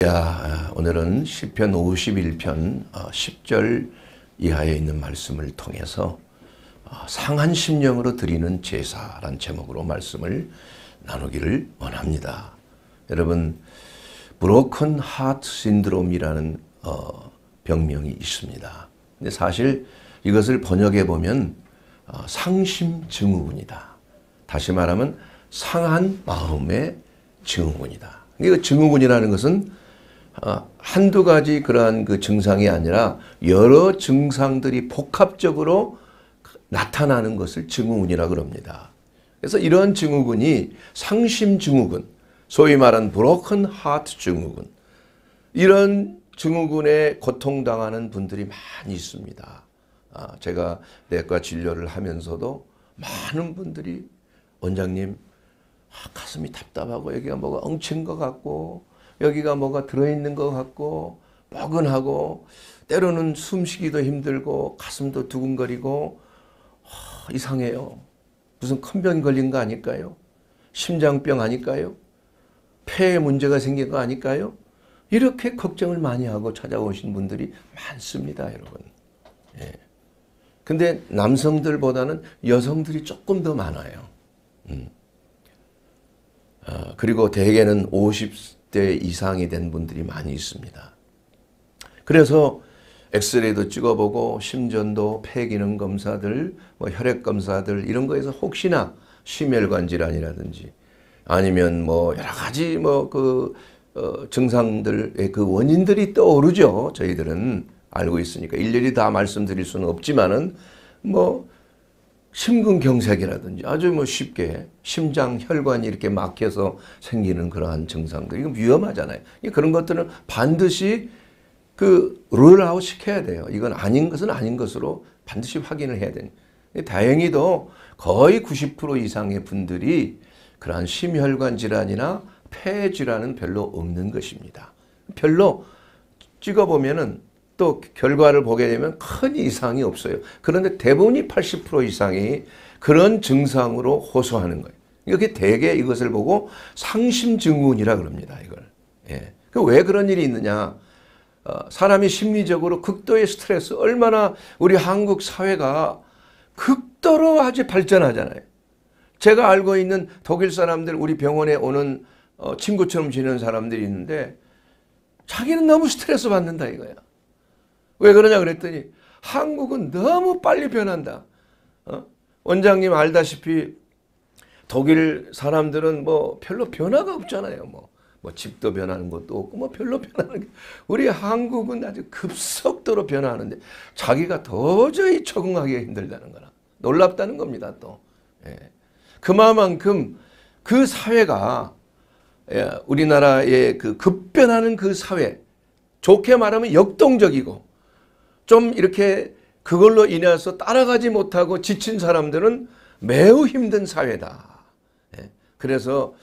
자, 아, 오늘은 시편 51편 10절 어, 이하에 있는 말씀을 통해서 어, 상한 심령으로 드리는 제사란 제목으로 말씀을 나누기를 원합니다. 여러분, 브로큰 하트 신드롬이라는 병명이 있습니다. 근데 사실 이것을 번역해 보면 어, 상심 증후군이다. 다시 말하면 상한 마음의 증후군이다. 이 증후군이라는 것은 어, 한두 가지 그러한 그 증상이 아니라 여러 증상들이 복합적으로 나타나는 것을 증후군이라 그럽니다. 그래서 이런 증후군이 상심 증후군, 소위 말하 브로큰 하트 증후군, 이런 증후군에 고통당하는 분들이 많이 있습니다. 아, 제가 내과 진료를 하면서도 많은 분들이 원장님 아, 가슴이 답답하고 여기가 뭐가 엉친 것 같고 여기가 뭐가 들어있는 것 같고 뻐근하고 때로는 숨쉬기도 힘들고 가슴도 두근거리고 하, 이상해요. 무슨 큰병 걸린 거 아닐까요? 심장병 아닐까요? 폐에 문제가 생긴 거 아닐까요? 이렇게 걱정을 많이 하고 찾아오신 분들이 많습니다, 여러분. 예. 근데 남성들보다는 여성들이 조금 더 많아요. 음. 어, 그리고 대개는 50, 60대 이상이 된 분들이 많이 있습니다. 그래서 엑스레이도 찍어보고 심전도 폐기능 검사들 뭐 혈액 검사들 이런 거에서 혹시나 심혈관 질환이라든지 아니면 뭐 여러 가지 뭐그 어, 증상들의 예, 그 원인들이 떠오르죠. 저희들은 알고 있으니까 일일이 다 말씀드릴 수는 없지만은 뭐 심근경색이라든지 아주 뭐 쉽게 심장 혈관이 이렇게 막혀서 생기는 그러한 증상들 이건 위험하잖아요. 그런 것들은 반드시 그 룰아웃 시켜야 돼요. 이건 아닌 것은 아닌 것으로 반드시 확인을 해야 됩니다. 다행히도 거의 90% 이상의 분들이 그러한 심혈관 질환이나 폐 질환은 별로 없는 것입니다. 별로 찍어보면은 또 결과를 보게 되면 큰 이상이 없어요. 그런데 대부분이 80% 이상이 그런 증상으로 호소하는 거예요. 이렇게 그러니까 대개 이것을 보고 상심증후군이라 그럽니다. 이걸. 예. 그러니까 왜 그런 일이 있느냐. 어, 사람이 심리적으로 극도의 스트레스 얼마나 우리 한국 사회가 극도로 아주 발전하잖아요. 제가 알고 있는 독일 사람들 우리 병원에 오는 어, 친구처럼 지내는 사람들이 있는데 자기는 너무 스트레스 받는다 이거야. 왜 그러냐 그랬더니 한국은 너무 빨리 변한다. 어? 원장님 알다시피 독일 사람들은 뭐 별로 변화가 없잖아요. 뭐, 뭐 집도 변하는 것도 없고 뭐 별로 변하는 게. 우리 한국은 아주 급속도로 변화하는데 자기가 도저히 적응하기 힘들다는 거라. 놀랍다는 겁니다. 또. 예. 그만큼 그 사회가 예, 우리나라의 그 급변하는 그 사회 좋게 말하면 역동적이고 좀 이렇게 그걸로 인해서 따라가지 못하고 지친 사람들은 매우 힘든 사회다. 예. 그래서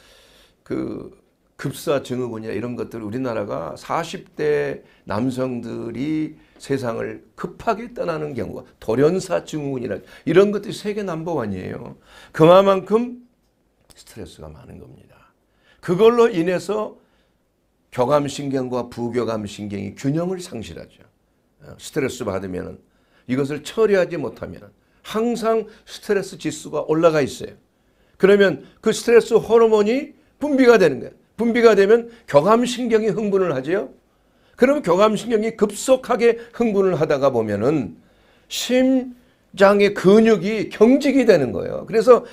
그 급사 증후군이나 이런 것들 우리나라가 40대 남성들이 세상을 급하게 떠나는 경우가 돌연사 증후군이나 이런 것들이 세계 넘버원이에요. 그만큼 스트레스가 많은 겁니다. 그걸로 인해서 교감신경과 부교감신경이 균형을 상실하죠. 어, 스트레스 받으면 이것을 처리하지 못하면 항상 스트레스 지수가 올라가 있어요. 그러면 그 스트레스 호르몬이 분비가 되는 거예요. 분비가 되면 교감신경이 흥분을 하지요. 그럼 교감신경이 급속하게 흥분을 하다가 보면은 심장의 근육이 경직이 되는 거예요. 그래서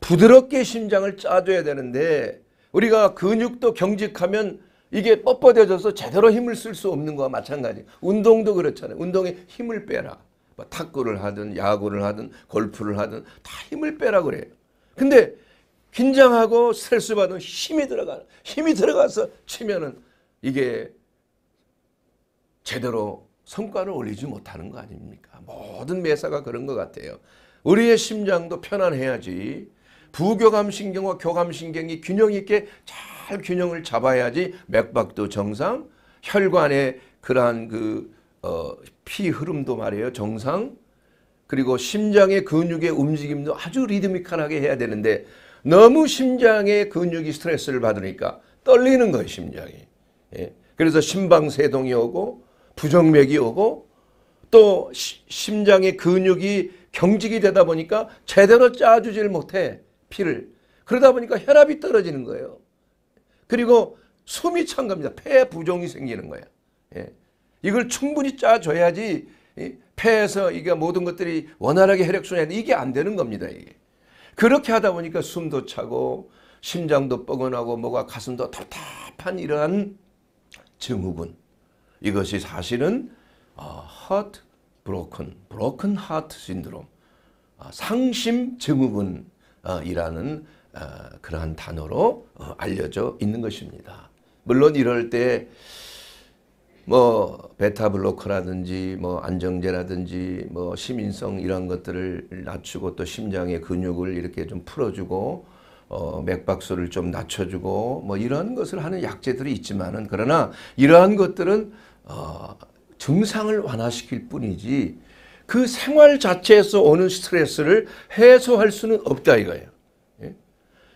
부드럽게 심장을 짜줘야 되는데 우리가 근육도 경직하면 이게 뻣뻣해져서 제대로 힘을 쓸 수 없는 거와 마찬가지. 운동도 그렇잖아요. 운동에 힘을 빼라. 뭐 탁구를 하든 야구를 하든 골프를 하든 다 힘을 빼라 그래요. 근데 긴장하고 스트레스 받으면 힘이 들어가 힘이 들어가서 치면은 이게 제대로 성과를 올리지 못하는 거 아닙니까? 모든 매사가 그런 것 같아요. 우리의 심장도 편안해야지 부교감신경과 교감신경이 균형 있게 잘잘 균형을 잡아야지 맥박도 정상, 혈관의 그러한 그 어, 피 흐름도 말이에요. 정상. 그리고 심장의 근육의 움직임도 아주 리드미컬하게 해야 되는데 너무 심장의 근육이 스트레스를 받으니까 떨리는 거예요. 심장이. 예. 그래서 심방세동이 오고 부정맥이 오고 또 시, 심장의 근육이 경직이 되다 보니까 제대로 짜주질 못해 피를. 그러다 보니까 혈압이 떨어지는 거예요. 그리고 숨이 찬 겁니다. 폐 부종이 생기는 거예요. 예. 이걸 충분히 짜줘야지 폐에서 이게 모든 것들이 원활하게 혈액순환 이게 안 되는 겁니다. 이게. 그렇게 하다 보니까 숨도 차고 심장도 뻐근하고 뭐가 가슴도 답답한 이러한 증후군 이것이 사실은 어, heart broken, broken heart syndrome 어, 상심 증후군이라는 아, 그러한 단어로 어, 알려져 있는 것입니다. 물론 이럴 때 뭐 베타 블로커라든지 뭐 안정제라든지 뭐 시민성 이런 것들을 낮추고 또 심장의 근육을 이렇게 좀 풀어주고 어, 맥박수를 좀 낮춰주고 뭐 이런 것을 하는 약제들이 있지만은 그러나 이러한 것들은 어, 증상을 완화시킬 뿐이지 그 생활 자체에서 오는 스트레스를 해소할 수는 없다 이거예요.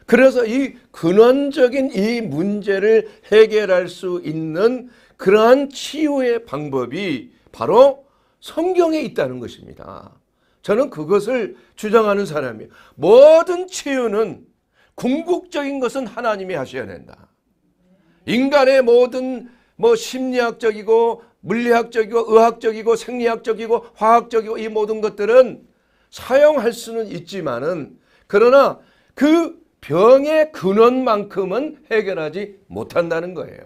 그래서 이 근원적인 이 문제를 해결할 수 있는 그러한 치유의 방법이 바로 성경에 있다는 것입니다. 저는 그것을 주장하는 사람이에요. 모든 치유는 궁극적인 것은 하나님이 하셔야 된다. 인간의 모든 뭐 심리학적이고 물리학적이고 의학적이고 생리학적이고 화학적이고 이 모든 것들은 사용할 수는 있지만은 그러나 그 병의 근원만큼은 해결하지 못한다는 거예요.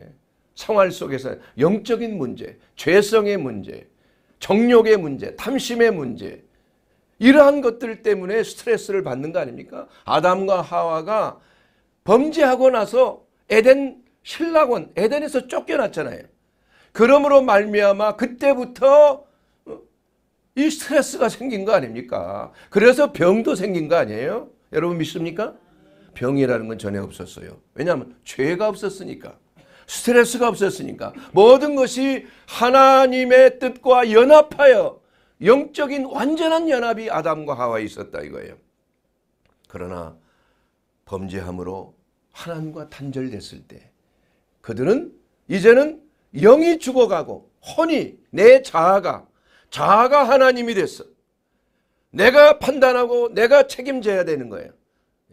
예. 생활 속에서 영적인 문제, 죄성의 문제, 정욕의 문제, 탐심의 문제 이러한 것들 때문에 스트레스를 받는 거 아닙니까? 아담과 하와가 범죄하고 나서 에덴 신라원 에덴에서 쫓겨났잖아요. 그러므로 말미암아 그때부터 어, 이 스트레스가 생긴 거 아닙니까? 그래서 병도 생긴 거 아니에요? 여러분 믿습니까? 병이라는 건 전혀 없었어요. 왜냐하면 죄가 없었으니까. 스트레스가 없었으니까. 모든 것이 하나님의 뜻과 연합하여 영적인 완전한 연합이 아담과 하와에 있었다 이거예요. 그러나 범죄함으로 하나님과 단절됐을 때 그들은 이제는 영이 죽어가고 혼이 내 자아가 자아가 하나님이 됐어. 내가 판단하고 내가 책임져야 되는 거예요.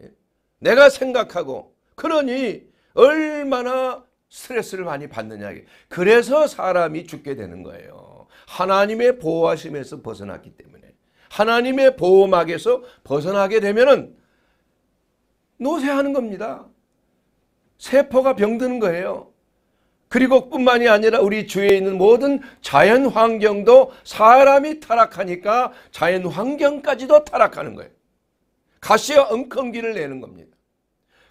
예. 내가 생각하고 그러니 얼마나 스트레스를 많이 받느냐. 그래서 사람이 죽게 되는 거예요. 하나님의 보호하심에서 벗어났기 때문에. 하나님의 보호막에서 벗어나게 되면은 노쇠하는 겁니다. 세포가 병드는 거예요. 그리고 뿐만이 아니라 우리 주위에 있는 모든 자연 환경도 사람이 타락하니까 자연 환경까지도 타락하는 거예요. 가시와 엉큼기를 내는 겁니다.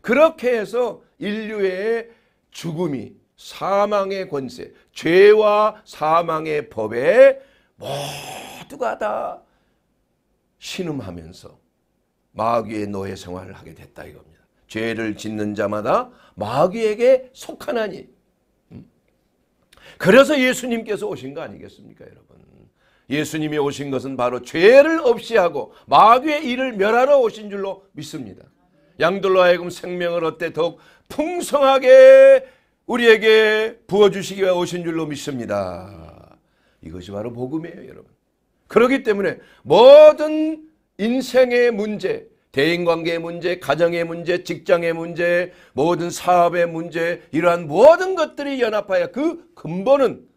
그렇게 해서 인류의 죽음이 사망의 권세, 죄와 사망의 법에 모두가 다 신음하면서 마귀의 노예 생활을 하게 됐다 이겁니다. 죄를 짓는 자마다 마귀에게 속하나니 그래서 예수님께서 오신 거 아니겠습니까, 여러분? 예수님이 오신 것은 바로 죄를 없이 하고 마귀의 일을 멸하러 오신 줄로 믿습니다. 양들로 하여금 생명을 얻되 더욱 풍성하게 우리에게 부어주시기 위해 오신 줄로 믿습니다. 이것이 바로 복음이에요, 여러분. 그렇기 때문에 모든 인생의 문제, 대인관계의 문제, 가정의 문제, 직장의 문제, 모든 사업의 문제 이러한 모든 것들이 연합하여 그 근본은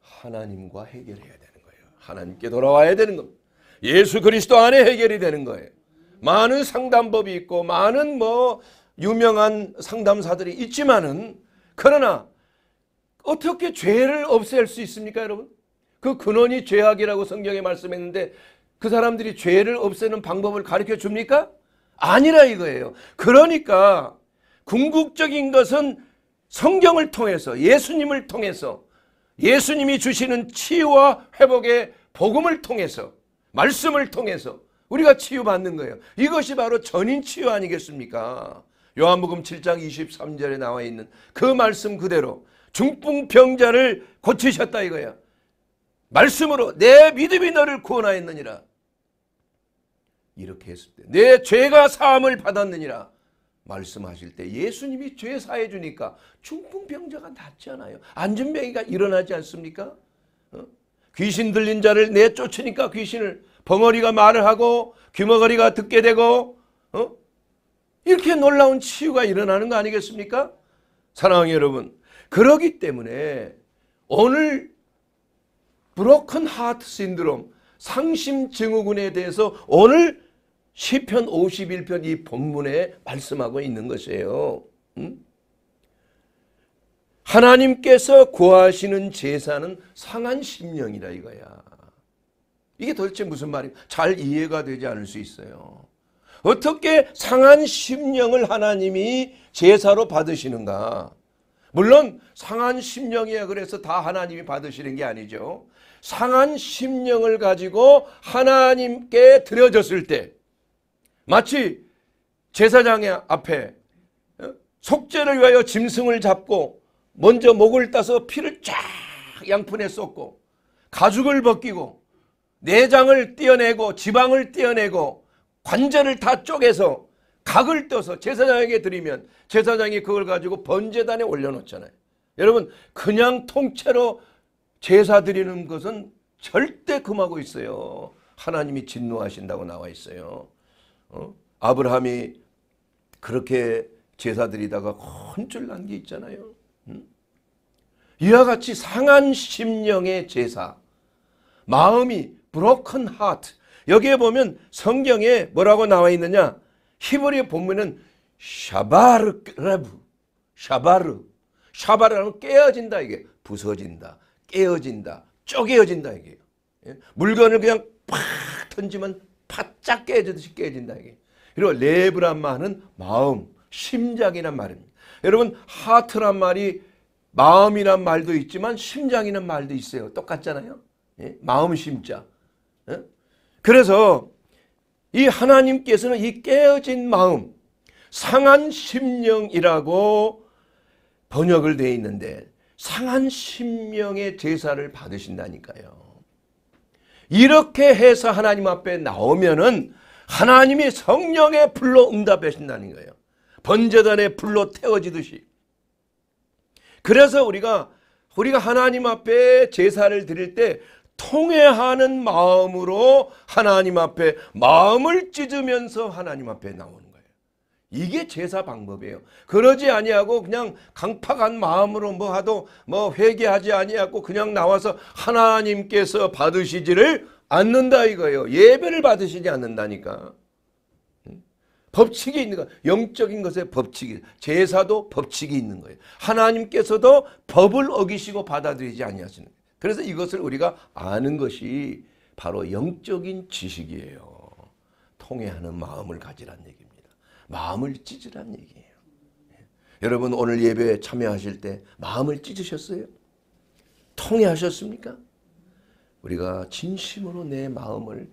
하나님과 해결해야 되는 거예요. 하나님께 돌아와야 되는 겁니다. 예수 그리스도 안에 해결이 되는 거예요. 많은 상담법이 있고 많은 뭐 유명한 상담사들이 있지만은 그러나 어떻게 죄를 없앨 수 있습니까, 여러분? 그 근원이 죄악이라고 성경에 말씀했는데 그 사람들이 죄를 없애는 방법을 가르쳐 줍니까? 아니라 이거예요. 그러니까 궁극적인 것은 성경을 통해서 예수님을 통해서 예수님이 주시는 치유와 회복의 복음을 통해서 말씀을 통해서 우리가 치유받는 거예요. 이것이 바로 전인 치유 아니겠습니까? 요한복음 7장 23절에 나와 있는 그 말씀 그대로 중풍병자를 고치셨다 이거야. 말씀으로 내 믿음이 너를 구원하였느니라. 이렇게 했을 때 내 죄가 사함을 받았느니라 말씀하실 때 예수님이 죄 사해 주니까 중풍병자가 낫잖아요. 안전병이가 일어나지 않습니까? 어? 귀신 들린 자를 내쫓으니까 귀신을 벙어리가 말을 하고 귀머거리가 듣게 되고 어? 이렇게 놀라운 치유가 일어나는 거 아니겠습니까? 사랑하는 여러분 그러기 때문에 오늘 브로큰 하트 신드롬 상심 증후군에 대해서 오늘 시편 51편 이 본문에 말씀하고 있는 것이에요. 음? 하나님께서 구하시는 제사는 상한 심령이라 이거야. 이게 도대체 무슨 말이잘 이해가 되지 않을 수 있어요. 어떻게 상한 심령을 하나님이 제사로 받으시는가? 물론 상한 심령이야 그래서 다 하나님이 받으시는 게 아니죠. 상한 심령을 가지고 하나님께 드려졌을 때 마치 제사장의 앞에 어? 속죄를 위하여 짐승을 잡고 먼저 목을 따서 피를 쫙 양푼에 쏟고 가죽을 벗기고 내장을 떼어내고 지방을 떼어내고 관절을 다 쪼개서 각을 떠서 제사장에게 드리면 제사장이 그걸 가지고 번제단에 올려놓잖아요. 여러분 그냥 통째로 제사 드리는 것은 절대 금하고 있어요. 하나님이 진노하신다고 나와 있어요. 어? 아브라함이 그렇게 제사 드리다가 혼쭐 난게 있잖아요. 음? 이와 같이 상한 심령의 제사, 마음이 broken heart. 여기에 보면 성경에 뭐라고 나와 있느냐? 히브리 본문은 샤바르 레브, 샤바르. 샤바르는 깨어진다 이게 부서진다, 깨어진다, 쪼개어진다 이게요. 예? 물건을 그냥 팍 던지면 바짝 깨지듯이 깨진다 이게. 그리고 레브란 말은 마음, 심장이란 말입니다. 여러분 하트란 말이 마음이란 말도 있지만 심장이란 말도 있어요. 똑같잖아요. 예? 마음 심자. 예? 그래서 이 하나님께서는 이 깨어진 마음, 상한 심령이라고 번역을 돼 있는데 상한 심령의 제사를 받으신다니까요. 이렇게 해서 하나님 앞에 나오면은 하나님이 성령의 불로 응답하신다는 거예요. 번제단의 불로 태워지듯이. 그래서 우리가 우리가 하나님 앞에 제사를 드릴 때 통회하는 마음으로 하나님 앞에 마음을 찢으면서 하나님 앞에 나오는 이게 제사 방법이에요. 그러지 아니하고 그냥 강팍한 마음으로 뭐 하도 뭐 회개하지 아니하고 그냥 나와서 하나님께서 받으시지를 않는다 이거예요. 예배를 받으시지 않는다니까. 법칙이 있는 거 영적인 것에 법칙이 제사도 법칙이 있는 거예요. 하나님께서도 법을 어기시고 받아들이지 아니하시는 거예요. 그래서 이것을 우리가 아는 것이 바로 영적인 지식이에요. 통해하는 마음을 가지란 얘기입니 마음을 찢으란 얘기예요. 예. 여러분 오늘 예배에 참여하실 때 마음을 찢으셨어요? 통해하셨습니까? 우리가 진심으로 내 마음을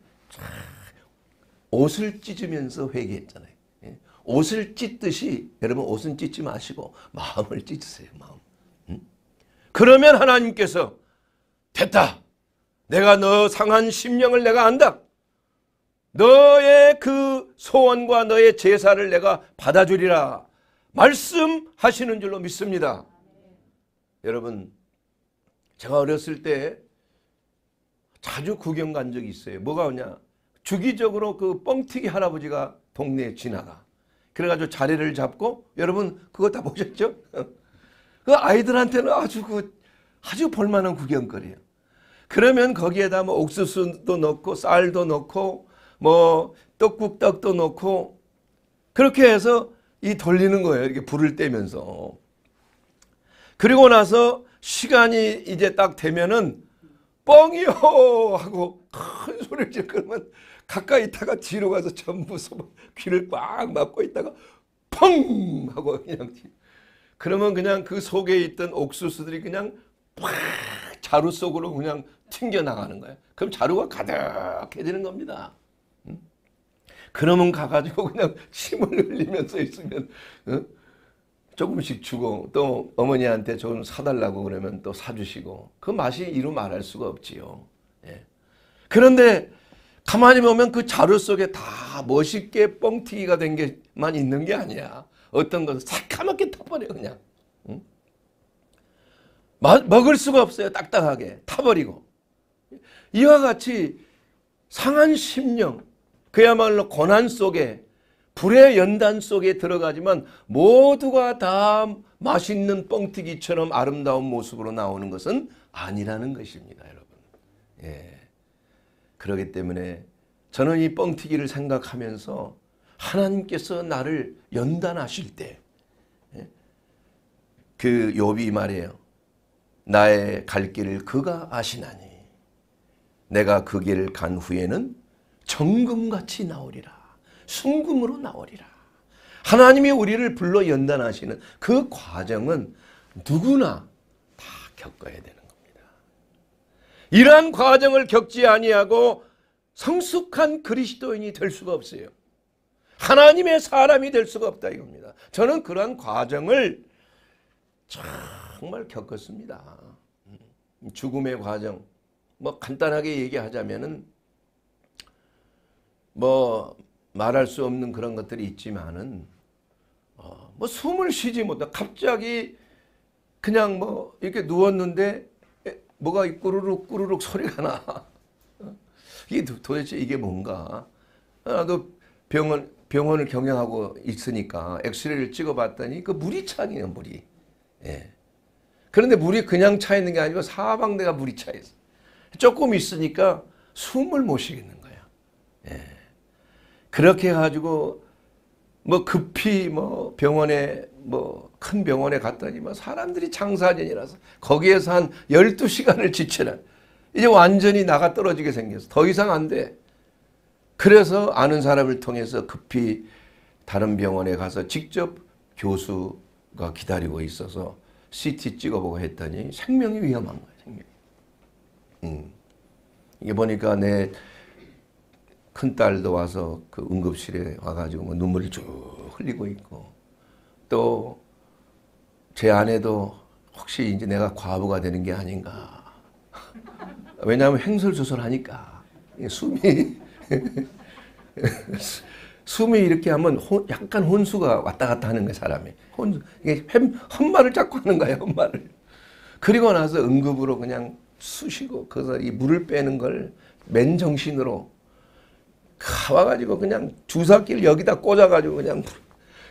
옷을 찢으면서 회개했잖아요. 예. 옷을 찢듯이 여러분 옷은 찢지 마시고 마음을 찢으세요. 마음. 음? 그러면 하나님께서 됐다. 내가 너 상한 심령을 내가 안다. 너의 그 소원과 너의 제사를 내가 받아주리라 말씀하시는 줄로 믿습니다. 여러분 제가 어렸을 때 자주 구경 간 적이 있어요. 뭐가 오냐 주기적으로 그 뻥튀기 할아버지가 동네에 지나가. 그래가지고 자리를 잡고 여러분 그거 다 보셨죠? 그 아이들한테는 아주 그 아주 볼만한 구경거리예요. 그러면 거기에다 뭐 옥수수도 넣고 쌀도 넣고 뭐 떡국떡도 넣고 그렇게 해서 이 돌리는 거예요. 이렇게 불을 떼면서. 그리고 나서 시간이 이제 딱 되면은 뻥이요 하고 큰 소리를 지르면 가까이 있다가 뒤로 가서 전부 귀를 꽉 막고 있다가 펑 하고 그냥 그러면 그냥 그 속에 있던 옥수수들이 그냥 팍 자루 속으로 그냥 튕겨 나가는 거예요. 그럼 자루가 가득해지는 겁니다. 그러면 가가지고 그냥 침을 흘리면서 있으면 어? 조금씩 주고 또 어머니한테 조금 사달라고 그러면 또 사주시고 그 맛이 이루 말할 수가 없지요. 예. 그런데 가만히 보면 그 자루 속에 다 멋있게 뻥튀기가 된 게만 있는 게 아니야. 어떤 것은 새까맣게 타버려 그냥. 응? 먹을 수가 없어요. 딱딱하게 타버리고. 이와 같이 상한 심령 그야말로 고난 속에 불의 연단 속에 들어가지만 모두가 다 맛있는 뻥튀기처럼 아름다운 모습으로 나오는 것은 아니라는 것입니다. 여러분. 예. 그러기 때문에 저는 이 뻥튀기를 생각하면서 하나님께서 나를 연단하실 때그 예? 요비 말이에요. 나의 갈 길을 그가 아시나니 내가 그 길을 간 후에는 정금같이 나오리라. 순금으로 나오리라. 하나님이 우리를 불러 연단하시는 그 과정은 누구나 다 겪어야 되는 겁니다. 이러한 과정을 겪지 아니하고 성숙한 그리스도인이 될 수가 없어요. 하나님의 사람이 될 수가 없다 이겁니다. 저는 그러한 과정을 정말 겪었습니다. 음, 죽음의 과정. 뭐 간단하게 얘기하자면은 뭐 말할 수 없는 그런 것들이 있지만은 어, 뭐 숨을 쉬지 못해 갑자기 그냥 뭐 이렇게 누웠는데 뭐가 꾸르륵 꾸르륵 소리가 나. 이게 도대체 이게 뭔가? 아, 나도 병원 병원을 경영하고 있으니까 엑스레이를 찍어봤더니 그 물이 차네요 물이. 예. 그런데 물이 그냥 차 있는 게 아니고 사방대가 물이 차 있어. 조금 있으니까 숨을 못 쉬겠는 거야. 예. 그렇게 해가지고 뭐 급히 뭐 병원에 뭐 큰 병원에 갔더니뭐 사람들이 장사전이라서 거기에서 한 12시간을 지체는 이제 완전히 나가 떨어지게 생겨서 더 이상 안 돼. 그래서 아는 사람을 통해서 급히 다른 병원에 가서 직접 교수가 기다리고 있어서 CT 찍어보고 했더니 생명이 위험한 거야. 생명이. 음. 이게 보니까 내큰 딸도 와서 그 응급실에 와가지고 뭐 눈물을 쭉 흘리고 있고 또 제 아내도 혹시 이제 내가 과부가 되는 게 아닌가. 왜냐하면 횡설수설하니까 숨이 숨이 이렇게 하면 호, 약간 혼수가 왔다 갔다 하는 거 사람이 혼수 이게 햄, 헛말을 자꾸 하는 거야 헛말을 그리고 나서 응급으로 그냥 쑤시고 그래서 이 물을 빼는 걸 맨정신으로 가 와가지고 그냥 주사기를 여기다 꽂아가지고 그냥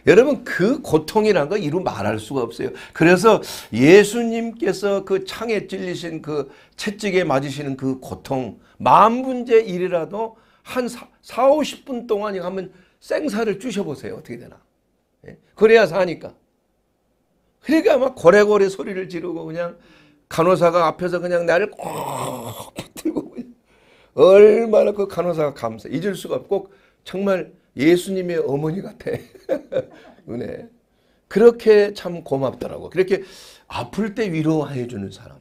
여러분 그 고통이란 거 이루 말할 수가 없어요. 그래서 예수님께서 그 창에 찔리신 그 채찍에 맞으시는 그 고통 만 분제 일이라도 한 4, 50분 동안 하면 생사를 주셔보세요. 어떻게 되나. 예? 그래야 사니까. 그러니까 막 고래고래 소리를 지르고 그냥 간호사가 앞에서 그냥 나를 꼭 들고 얼마나 그 간호사가 감사 잊을 수가 없고 정말 예수님의 어머니 같아. 은혜. 그렇게 참 고맙더라고. 그렇게 아플 때 위로해 주는 사람.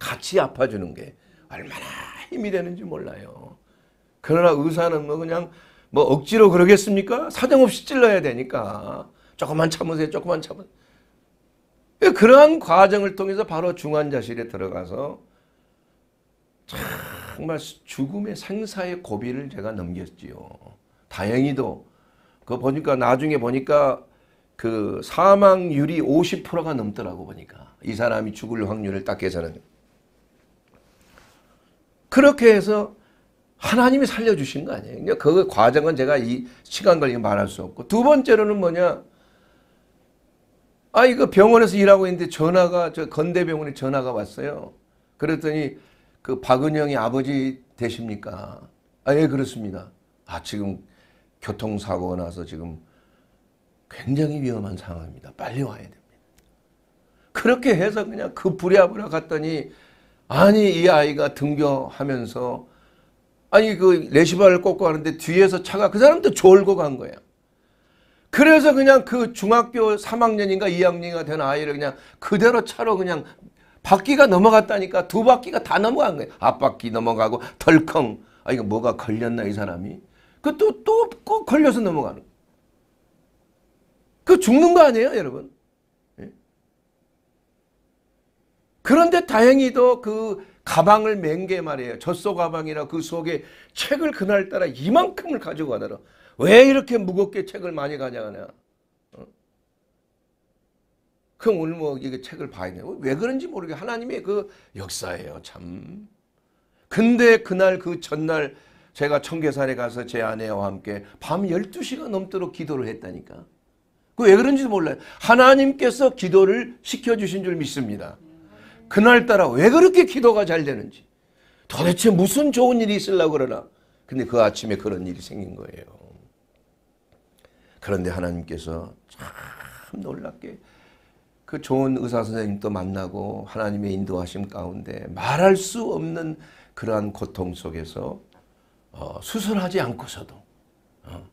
같이 아파 주는 게 얼마나 힘이 되는지 몰라요. 그러나 의사는 뭐 그냥 뭐 억지로 그러겠습니까? 사정없이 찔러야 되니까. 조금만 참으세요. 조금만 참으세요. 그러한 과정을 통해서 바로 중환자실에 들어가서 참 정말 죽음의 생사의 고비를 제가 넘겼지요. 다행히도 그 보니까 나중에 보니까 그 사망률이 50%가 넘더라고 보니까 이 사람이 죽을 확률을 딱계산하 그렇게 해서 하나님이 살려주신 거 아니에요. 그러니까 그 과정은 제가 이 시간 걸리게 말할 수 없고 두 번째로는 뭐냐 아 이거 병원에서 일하고 있는데 전화가 저 건대병원에 전화가 왔어요. 그랬더니 그 박은영이 아버지 되십니까? 아, 예, 그렇습니다. 아, 지금 교통사고가 나서 지금 굉장히 위험한 상황입니다. 빨리 와야 됩니다. 그렇게 해서 그냥 그 부랴부랴 갔더니 아니 이 아이가 등교하면서 아니 그 레시바를 꽂고 가는데 뒤에서 차가 그 사람도 졸고 간 거야. 그래서 그냥 그 중학교 3학년인가 2학년인가 된 아이를 그냥 그대로 차로 그냥 바퀴가 넘어갔다니까 두 바퀴가 다 넘어간 거예요. 앞바퀴 넘어가고 덜컹. 아 이거 뭐가 걸렸나 이 사람이. 그또또 또, 또 걸려서 넘어가는 그 죽는 거 아니에요 여러분. 예? 그런데 다행히도 그 가방을 맨게 말이에요. 젖소 가방이라 그 속에 책을 그날따라 이만큼을 가지고 가더라. 왜 이렇게 무겁게 책을 많이 가져가냐. 그럼 오늘 뭐 이게 책을 봐야 되고 왜 그런지 모르게 하나님의 그 역사예요 참. 근데 그날 그 전날 제가 청계산에 가서 제 아내와 함께 밤 12시가 넘도록 기도를 했다니까. 그 왜 그런지도 몰라요. 하나님께서 기도를 시켜주신 줄 믿습니다. 그날따라 왜 그렇게 기도가 잘 되는지. 도대체 무슨 좋은 일이 있으려고 그러나. 근데 그 아침에 그런 일이 생긴 거예요. 그런데 하나님께서 참 놀랍게 그 좋은 의사 선생님도 만나고 하나님의 인도하심 가운데 말할 수 없는 그러한 고통 속에서 어, 수술하지 않고서도 어,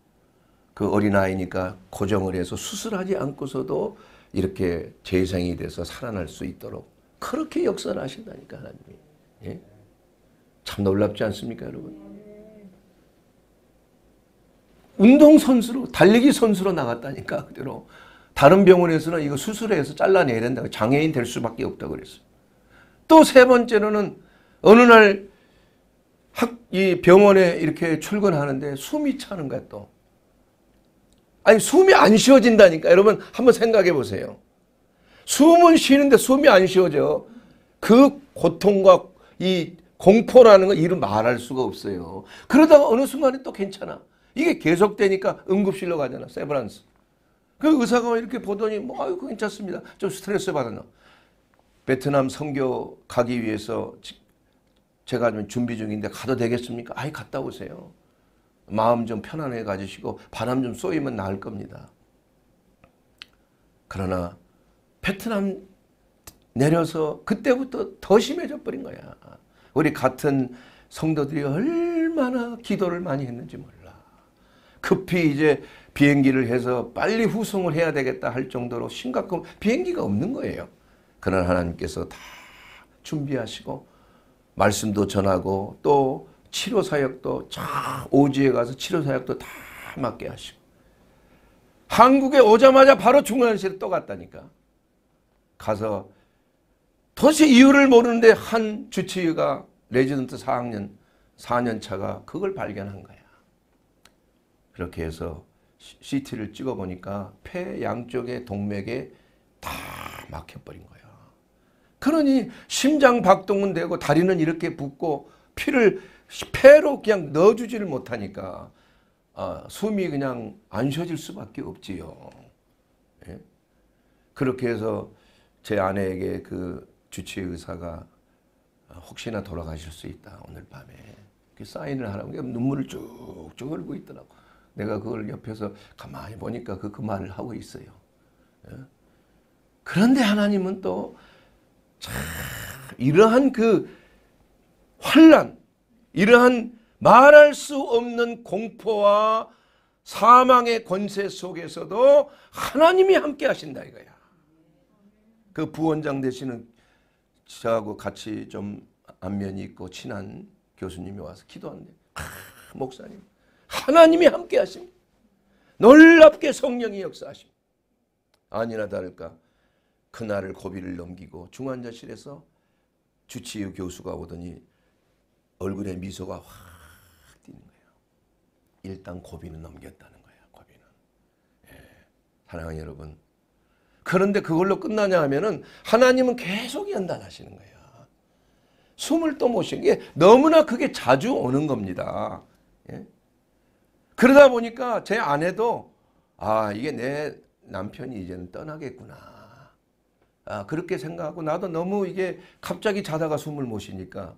그 어린아이니까 고정을 해서 수술하지 않고서도 이렇게 재생이 돼서 살아날 수 있도록 그렇게 역설 하신다니까 하나님이 예? 참 놀랍지 않습니까 여러분 운동선수로 달리기 선수로 나갔다니까 그대로 다른 병원에서는 이거 수술해서 잘라내야 된다. 장애인 될 수밖에 없다 그랬어요. 또 세 번째로는 어느 날 학, 이 병원에 이렇게 출근하는데 숨이 차는 거야 또. 아니 숨이 안 쉬어진다니까 여러분 한번 생각해 보세요. 숨은 쉬는데 숨이 안 쉬어져. 그 고통과 이 공포라는 걸 이루 말할 수가 없어요. 그러다가 어느 순간에 또 괜찮아. 이게 계속되니까 응급실로 가잖아. 세브란스. 그 의사가 이렇게 보더니 뭐 아유 괜찮습니다. 좀 스트레스 받았나. 베트남 선교 가기 위해서 제가 좀 준비 중인데 가도 되겠습니까? 아이 갔다 오세요. 마음 좀 편안해 가지시고 바람 좀 쏘이면 나을 겁니다. 그러나 베트남 내려서 그때부터 더 심해져 버린 거야. 우리 같은 성도들이 얼마나 기도를 많이 했는지 몰라. 급히 이제 비행기를 해서 빨리 후송을 해야 되겠다 할 정도로 심각한 비행기가 없는 거예요. 그러나 하나님께서 다 준비하시고 말씀도 전하고 또 치료 사역도 참 오지에 가서 치료 사역도 다 맡게 하시고 한국에 오자마자 바로 중간실에 또 갔다니까 가서 도대체 이유를 모르는데 한 주치의가 레지던트 4학년 4년 차가 그걸 발견한 거야. 그렇게 해서 CT를 찍어 보니까 폐 양쪽의 동맥에 다 막혀버린 거야. 그러니 심장 박동은 되고 다리는 이렇게 붓고 피를 폐로 그냥 넣어주지를 못하니까 아, 숨이 그냥 안 쉬어질 수밖에 없지요. 예? 그렇게 해서 제 아내에게 그 주치의 의사가 아, 혹시나 돌아가실 수 있다 오늘 밤에 그 사인을 하라고 그러니까 눈물을 쭉쭉 흘고 있더라고. 내가 그걸 옆에서 가만히 보니까 그, 그 말을 하고 있어요. 예? 그런데 하나님은 또참 이러한 그 환란, 이러한 말할 수 없는 공포와 사망의 권세 속에서도 하나님이 함께 하신다 이거야. 그 부원장 되시는 저하고 같이 좀 안면이 있고 친한 교수님이 와서 기도한대. 목사님 하나님이 함께 하십니다. 놀랍게 성령이 역사하십니다. 아니나 다를까 그날을 고비를 넘기고 중환자실에서 주치의 교수가 오더니 얼굴에 미소가 확 띄는 거예요. 일단 고비는 넘겼다는 거예요. 고비는. 예. 사랑하는 여러분. 그런데 그걸로 끝나냐 하면은 하나님은 계속 연단하시는 거예요. 숨을 또 모시는 게 너무나 그게 자주 오는 겁니다. 예? 그러다 보니까 제 아내도 아 이게 내 남편이 이제는 떠나겠구나. 아 그렇게 생각하고 나도 너무 이게 갑자기 자다가 숨을 못 쉬니까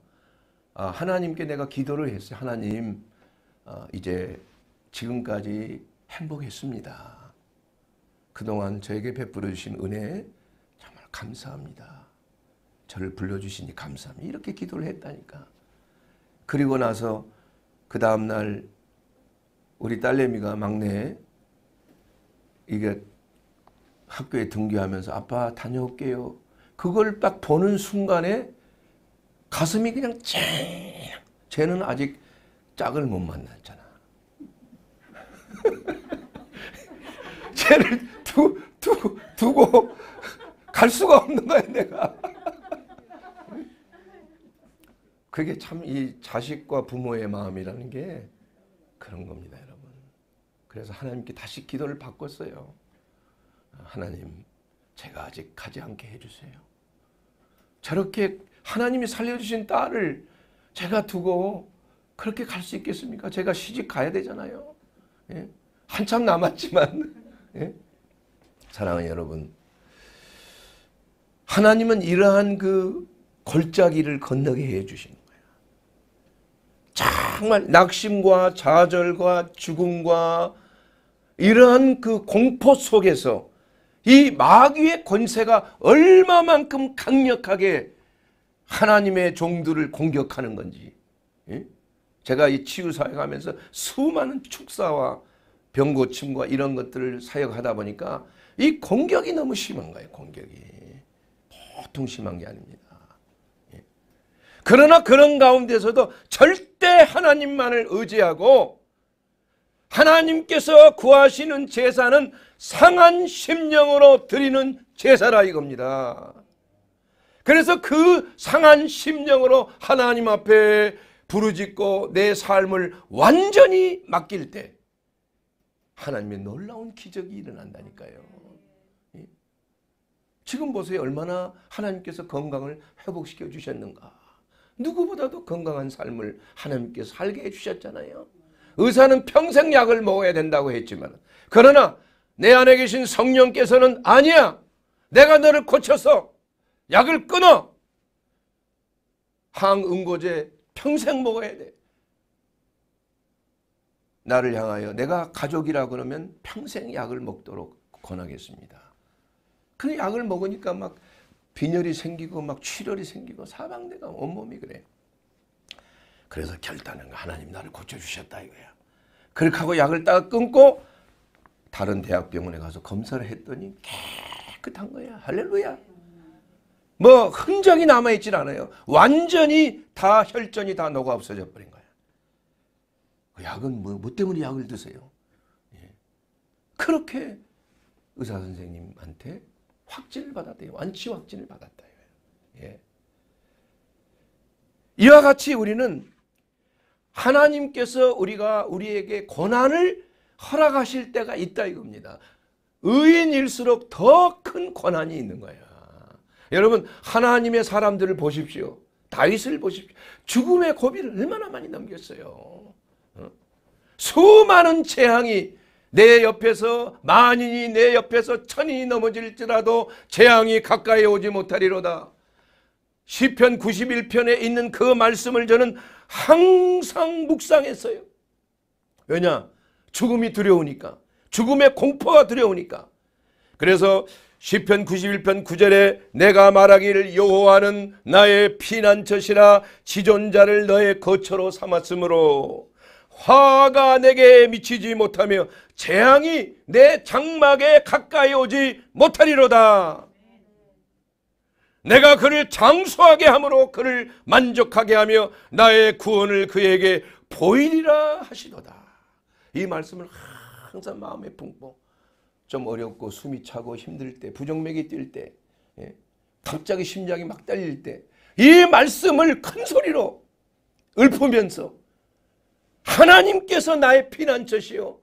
아, 하나님께 내가 기도를 했어요. 하나님 아, 이제 지금까지 행복했습니다. 그동안 저에게 베풀어 주신 은혜 정말 감사합니다. 저를 불러주시니 감사합니다. 이렇게 기도를 했다니까. 그리고 나서 그 다음날 우리 딸내미가 막내 이게 학교에 등교하면서 아빠 다녀올게요. 그걸 딱 보는 순간에 가슴이 그냥 쨍 쟤는 아직 짝을 못 만났잖아. 쟤를 두, 두, 두고 갈 수가 없는 거야 내가. 그게 참 이 자식과 부모의 마음이라는 게 그런 겁니다. 여러분. 그래서 하나님께 다시 기도를 바꿨어요. 하나님, 제가 아직 가지 않게 해주세요. 저렇게 하나님이 살려주신 딸을 제가 두고 그렇게 갈 수 있겠습니까? 제가 시집 가야 되잖아요. 예? 한참 남았지만. 예? 사랑하는 여러분. 하나님은 이러한 그 골짜기를 건너게 해주시거예 정말 낙심과 좌절과 죽음과 이러한 그 공포 속에서 이 마귀의 권세가 얼마만큼 강력하게 하나님의 종들을 공격하는 건지 예? 제가 이치유사에가면서 수많은 축사와 병고침과 이런 것들을 사역하다 보니까 이 공격이 너무 심한 거예요. 공격이. 보통 심한 게 아닙니다. 예? 그러나 그런 가운데서도 절대 하나님만을 의지하고 하나님께서 구하시는 제사는 상한 심령으로 드리는 제사라 이겁니다. 그래서 그 상한 심령으로 하나님 앞에 부르짖고 내 삶을 완전히 맡길 때 하나님의 놀라운 기적이 일어난다니까요. 예? 지금 보세요. 얼마나 하나님께서 건강을 회복시켜 주셨는가. 누구보다도 건강한 삶을 하나님께서 살게 해주셨잖아요. 의사는 평생 약을 먹어야 된다고 했지만 그러나 내 안에 계신 성령께서는 아니야. 내가 너를 고쳐서 약을 끊어. 항응고제 평생 먹어야 돼. 나를 향하여 내가 가족이라 그러면 평생 약을 먹도록 권하겠습니다. 그 약을 먹으니까 막 빈혈이 생기고 막 출혈이 생기고 사방대가 온몸이 그래. 그래서 결단한 거 하나님 나를 고쳐주셨다 이거야. 그렇게 하고 약을 딱 끊고 다른 대학병원에 가서 검사를 했더니 깨끗한 거야. 할렐루야. 뭐 흔적이 남아있진 않아요. 완전히 다 혈전이 다 녹아 없어져 버린 거야. 그 약은 뭐, 뭐 때문에 약을 드세요? 예. 그렇게 의사 선생님한테 확진을 받았대요. 완치 확진을 받았다. 예. 이와 같이 우리는 하나님께서 우리가 우리에게 고난을 허락하실 때가 있다 이겁니다. 의인일수록 더큰 고난이 있는 거야. 여러분 하나님의 사람들을 보십시오. 다윗을 보십시오. 죽음의 고비를 얼마나 많이 넘겼어요. 수많은 재앙이 내 옆에서 만인이 내 옆에서 천인이 넘어질지라도 재앙이 가까이 오지 못하리로다. 시편 91편에 있는 그 말씀을 저는 항상 묵상했어요. 왜냐? 죽음이 두려우니까. 죽음의 공포가 두려우니까. 그래서 시편 91편 9절에 내가 말하기를 여호와는 나의 피난처시라 지존자를 너의 거처로 삼았으므로 화가 내게 미치지 못하며 재앙이 내 장막에 가까이 오지 못하리로다. 내가 그를 장수하게 함으로 그를 만족하게 하며 나의 구원을 그에게 보이리라 하시도다. 이 말씀을 항상 마음에 품고 좀 어렵고 숨이 차고 힘들 때 부정맥이 뛸때 예, 갑자기 심장이 막 떨릴 때 이 말씀을 큰 소리로 읊으면서 하나님께서 나의 피난처시요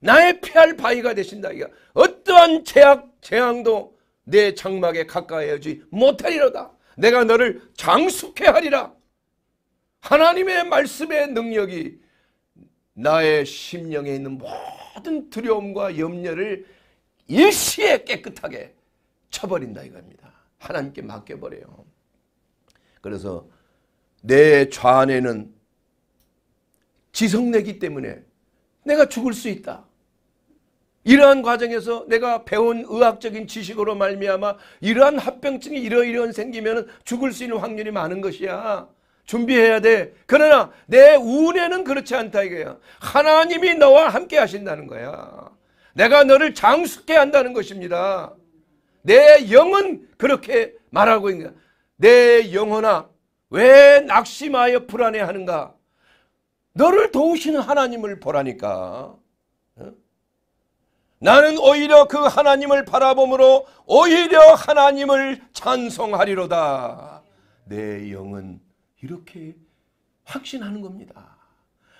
나의 피할 바위가 되신다. 이가 어떠한 재앙, 재앙도 내 장막에 가까이 하지 못하리로다. 내가 너를 장숙해 하리라. 하나님의 말씀의 능력이 나의 심령에 있는 모든 두려움과 염려를 일시에 깨끗하게 쳐버린다 이겁니다. 하나님께 맡겨버려요. 그래서 내 좌안에는 지성내기 때문에 내가 죽을 수 있다. 이러한 과정에서 내가 배운 의학적인 지식으로 말미암아 이러한 합병증이 이러이러한 생기면 죽을 수 있는 확률이 많은 것이야. 준비해야 돼. 그러나 내 운에는 그렇지 않다 이거야. 하나님이 너와 함께 하신다는 거야. 내가 너를 장수케 한다는 것입니다. 내 영은 그렇게 말하고 있는 거야. 내 영혼아 왜 낙심하여 불안해하는가? 너를 도우시는 하나님을 보라니까. 나는 오히려 그 하나님을 바라보므로 오히려 하나님을 찬송하리로다. 내 영은 이렇게 확신하는 겁니다.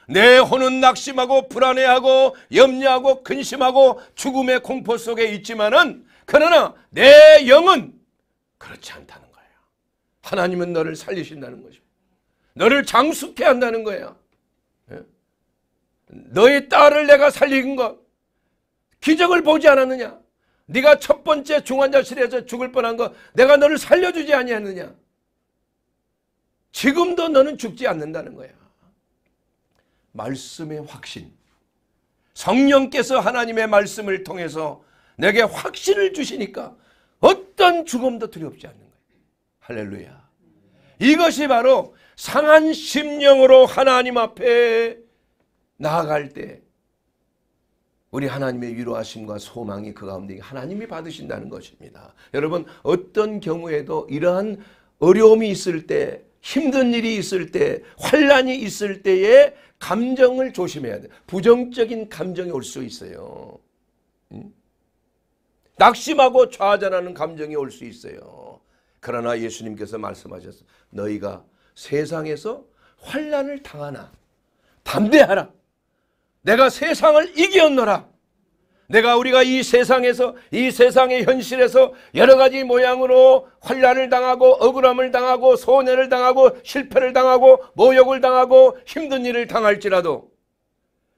내 혼은 낙심하고 불안해하고 염려하고 근심하고 죽음의 공포 속에 있지만은 그러나 내 영은 그렇지 않다는 거예요. 하나님은 너를 살리신다는 것입 너를 장수케 한다는 거야. 예? 너의 딸을 내가 살린 것 기적을 보지 않았느냐? 네가 첫 번째 중환자실에서 죽을 뻔한 거 내가 너를 살려주지 아니했느냐? 지금도 너는 죽지 않는다는 거야. 말씀의 확신. 성령께서 하나님의 말씀을 통해서 내게 확신을 주시니까 어떤 죽음도 두렵지 않는 거예 할렐루야. 이것이 바로 상한 심령으로 하나님 앞에 나아갈 때 우리 하나님의 위로하심과 소망이 그 가운데 하나님이 받으신다는 것입니다. 여러분 어떤 경우에도 이러한 어려움이 있을 때 힘든 일이 있을 때 환란이 있을 때에 감정을 조심해야 돼. 부정적인 감정이 올 수 있어요. 낙심하고 좌절하는 감정이 올 수 있어요. 그러나 예수님께서 말씀하셨어. 너희가 세상에서 환란을 당하나 담대하라. 내가 세상을 이기노라 내가 우리가 이 세상에서 이 세상의 현실에서 여러 가지 모양으로 환란을 당하고 억울함을 당하고 손해를 당하고 실패를 당하고 모욕을 당하고 힘든 일을 당할지라도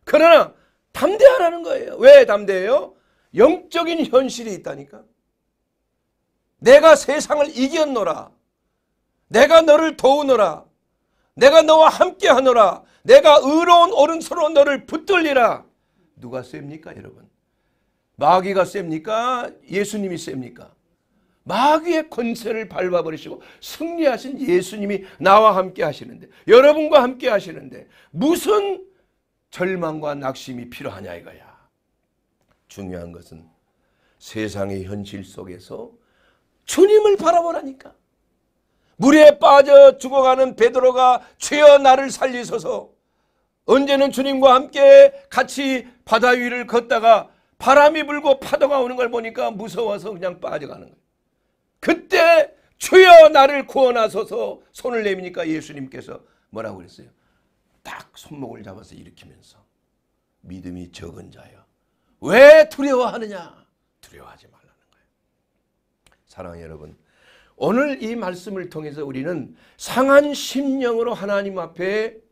그러나 담대하라는 거예요. 왜 담대해요? 영적인 현실이 있다니까. 내가 세상을 이겼노라. 내가 너를 도우노라. 내가 너와 함께 하노라. 내가 의로운 오른손으로 너를 붙들리라. 누가 셉니까 여러분? 마귀가 셉니까? 예수님이 셉니까? 마귀의 권세를 밟아버리시고 승리하신 예수님이 나와 함께 하시는데 여러분과 함께 하시는데 무슨 절망과 낙심이 필요하냐 이거야. 중요한 것은 세상의 현실 속에서 주님을 바라보라니까. 물에 빠져 죽어가는 베드로가 죄여 나를 살리소서 언제는 주님과 함께 같이 바다 위를 걷다가 바람이 불고 파도가 오는 걸 보니까 무서워서 그냥 빠져가는 거예요. 그때 주여 나를 구원하소서 손을 내미니까 예수님께서 뭐라고 그랬어요? 딱 손목을 잡아서 일으키면서 믿음이 적은 자여 왜 두려워하느냐? 두려워하지 말라는 거예요. 사랑하는 여러분 오늘 이 말씀을 통해서 우리는 상한 심령으로 하나님 앞에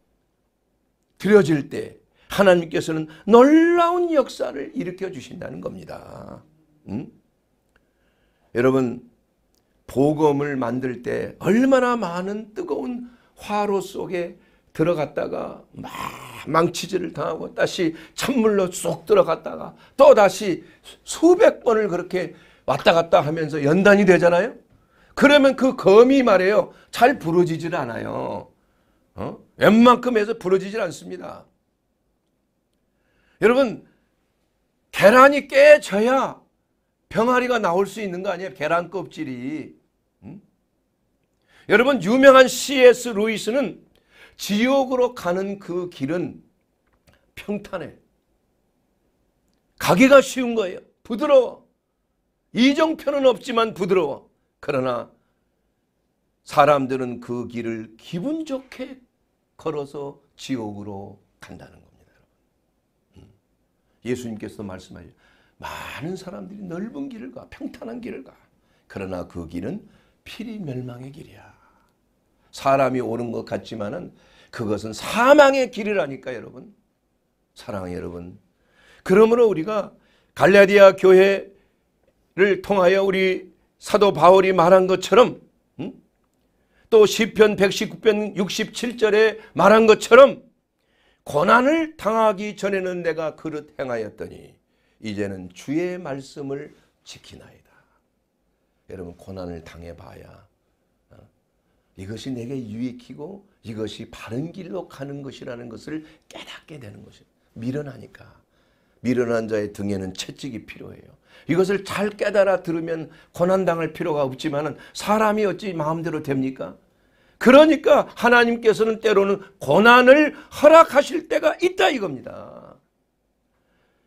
드려질 때 하나님께서는 놀라운 역사를 일으켜 주신다는 겁니다. 음? 여러분 복음을 만들 때 얼마나 많은 뜨거운 화로 속에 들어갔다가 막 망치질을 당하고 다시 찬물로 쏙 들어갔다가 또 다시 수백 번을 그렇게 왔다 갔다 하면서 연단이 되잖아요. 그러면 그 검이 말이요잘 부러지질 않아요. 어? 웬만큼 해서 부러지질 않습니다. 여러분 계란이 깨져야 병아리가 나올 수 있는 거 아니에요? 계란 껍질이. 음? 여러분 유명한 C.S. 루이스는 지옥으로 가는 그 길은 평탄해. 가기가 쉬운 거예요. 부드러워. 이정표는 없지만 부드러워. 그러나 사람들은 그 길을 기분 좋게 걸어서 지옥으로 간다는 겁니다. 여러분. 음. 예수님께서 말씀하죠. 많은 사람들이 넓은 길을 가 평탄한 길을 가 그러나 그 길은 필히 멸망의 길이야. 사람이 오는 것 같지만은 그것은 사망의 길이라니까 여러분. 사랑해 여러분. 그러므로 우리가 갈라디아 교회를 통하여 우리 사도 바울이 말한 것처럼 또 시편 119편 67절에 말한 것처럼 고난을 당하기 전에는 내가 그릇 행하였더니 이제는 주의 말씀을 지키나이다. 여러분 고난을 당해봐야 어, 이것이 내게 유익이고 이것이 바른 길로 가는 것이라는 것을 깨닫게 되는 것입니다. 미련하니까. 미련한 자의 등에는 채찍이 필요해요. 이것을 잘 깨달아 들으면 고난당할 필요가 없지만 사람이 어찌 마음대로 됩니까? 그러니까 하나님께서는 때로는 고난을 허락하실 때가 있다 이겁니다.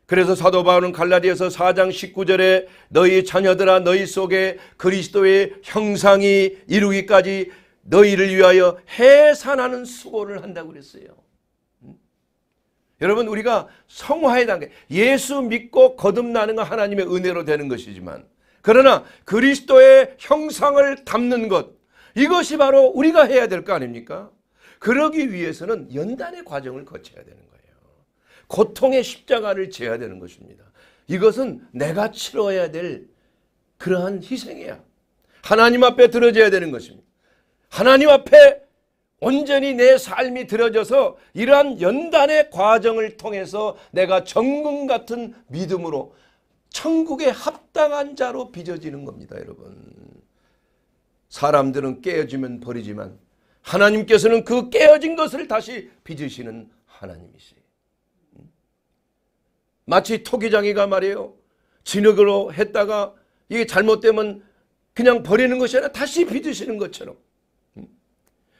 그래서 사도 바울은 갈라디아서 4장 19절에 너희 자녀들아 너희 속에 그리스도의 형상이 이루기까지 너희를 위하여 해산하는 수고를 한다고 그랬어요. 음? 여러분 우리가 성화의 단계 예수 믿고 거듭나는 건 하나님의 은혜로 되는 것이지만 그러나 그리스도의 형상을 담는 것 이것이 바로 우리가 해야 될 거 아닙니까? 그러기 위해서는 연단의 과정을 거쳐야 되는 거예요. 고통의 십자가를 져야 되는 것입니다. 이것은 내가 치러야 될 그러한 희생이야. 하나님 앞에 들어져야 되는 것입니다. 하나님 앞에 온전히 내 삶이 들어져서 이러한 연단의 과정을 통해서 내가 정금 같은 믿음으로 천국에 합당한 자로 빚어지는 겁니다, 여러분. 사람들은 깨어지면 버리지만 하나님께서는 그 깨어진 것을 다시 빚으시는 하나님이세요. 음? 마치 토기장이가 말이에요. 진흙으로 했다가 이게 잘못되면 그냥 버리는 것이 아니라 다시 빚으시는 것처럼 음?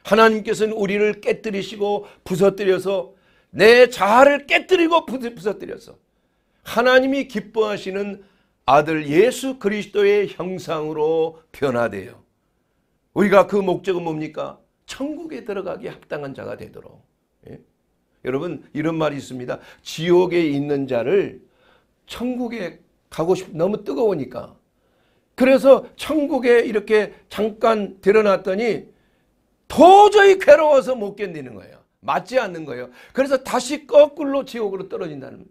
하나님께서는 우리를 깨뜨리시고 부서뜨려서 내 자아를 깨뜨리고 부서뜨려서 하나님이 기뻐하시는 아들 예수 그리스도의 형상으로 변화되요 우리가 그 목적은 뭡니까? 천국에 들어가기 합당한 자가 되도록. 예? 여러분 이런 말이 있습니다. 지옥에 있는 자를 천국에 가고 싶 너무 뜨거우니까. 그래서 천국에 이렇게 잠깐 들여놨더니 도저히 괴로워서 못 견디는 거예요. 맞지 않는 거예요. 그래서 다시 거꾸로 지옥으로 떨어진다는